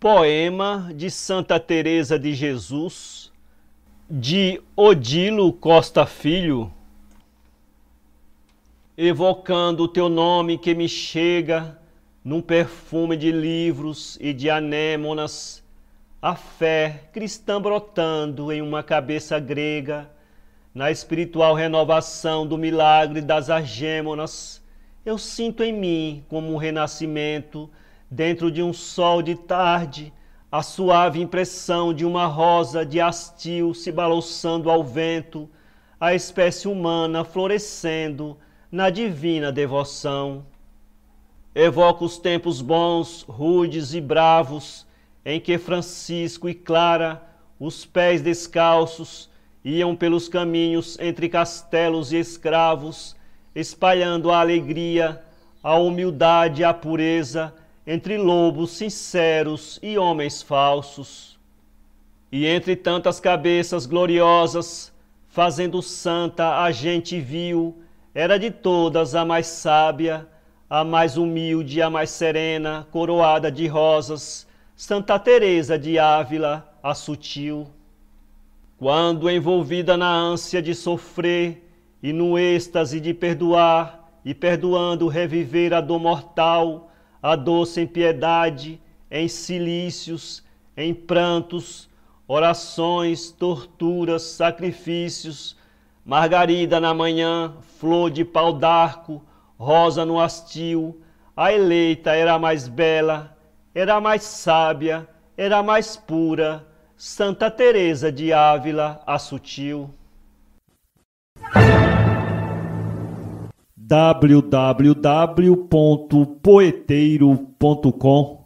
Poema de Santa Teresa de Jesus, de Odilo Costa Filho, evocando o teu nome que me chega num perfume de livros e de anêmonas, a fé cristã brotando em uma cabeça grega, na espiritual renovação do milagre das argêmonas, eu sinto em mim como um renascimento dentro de um sol de tarde, a suave impressão de uma rosa de hastil se balouçando ao vento, a espécie humana florescendo na divina devoção. Evoco os tempos bons, rudes e bravos, em que Francisco e Clara, os pés descalços, iam pelos caminhos entre castelos e escravos, espalhando a alegria, a humildade e a pureza entre lobos sinceros e homens falsos, e entre tantas cabeças gloriosas, fazendo santa a gente viu, era de todas a mais sábia, a mais humilde, a mais serena, coroada de rosas, Santa Teresa de Ávila, a sutil. Quando envolvida na ânsia de sofrer e no êxtase de perdoar, e perdoando reviver a dor mortal, a doce em piedade, em silícios, em prantos, orações, torturas, sacrifícios, margarida na manhã, flor de pau d'arco, rosa no hastil, a eleita era mais bela, era mais sábia, era mais pura, Santa Teresa de Ávila, a sutil. www.poeteiro.com